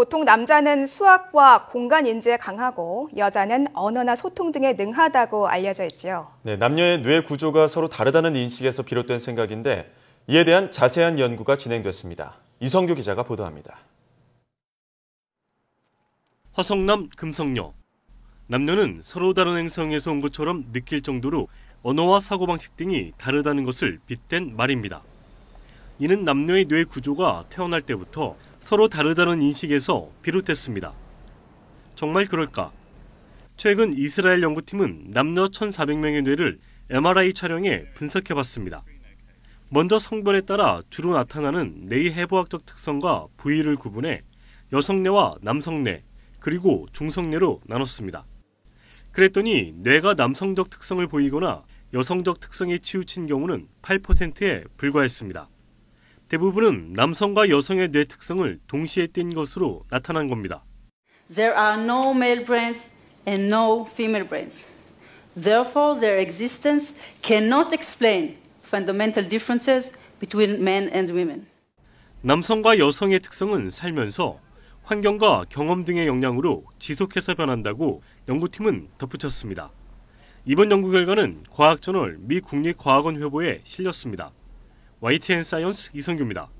보통 남자는 수학과 공간 인지에 강하고 여자는 언어나 소통 등에 능하다고 알려져 있죠 네, 남녀의 뇌 구조가 서로 다르다는 인식에서 비롯된 생각인데 이에 대한 자세한 연구가 진행됐습니다. 이성규 기자가 보도합니다. 화성남, 금성녀. 남녀는 서로 다른 행성에서 온 것처럼 느낄 정도로 언어와 사고방식 등이 다르다는 것을 빗댄 말입니다. 이는 남녀의 뇌 구조가 태어날 때부터 서로 다르다는 인식에서 비롯됐습니다. 정말 그럴까? 최근 이스라엘 연구팀은 남녀 1,400명의 뇌를 MRI 촬영에 분석해봤습니다. 먼저 성별에 따라 주로 나타나는 뇌의 해부학적 특성과 부위를 구분해 여성뇌와 남성뇌, 그리고 중성뇌로 나눴습니다. 그랬더니 뇌가 남성적 특성을 보이거나 여성적 특성에 치우친 경우는 8%에 불과했습니다. 대부분은 남성과 여성의 뇌 특성을 동시에 띈 것으로 나타난 겁니다. There are no male brains and no female brains. Therefore, their existence cannot explain fundamental differences between men and women. 남성과 여성의 특성은 살면서 환경과 경험 등의 영향으로 지속해서 변한다고 연구팀은 덧붙였습니다. 이번 연구 결과는 과학저널 미 국립과학원 회보에 실렸습니다. YTN 사이언스 이성규입니다.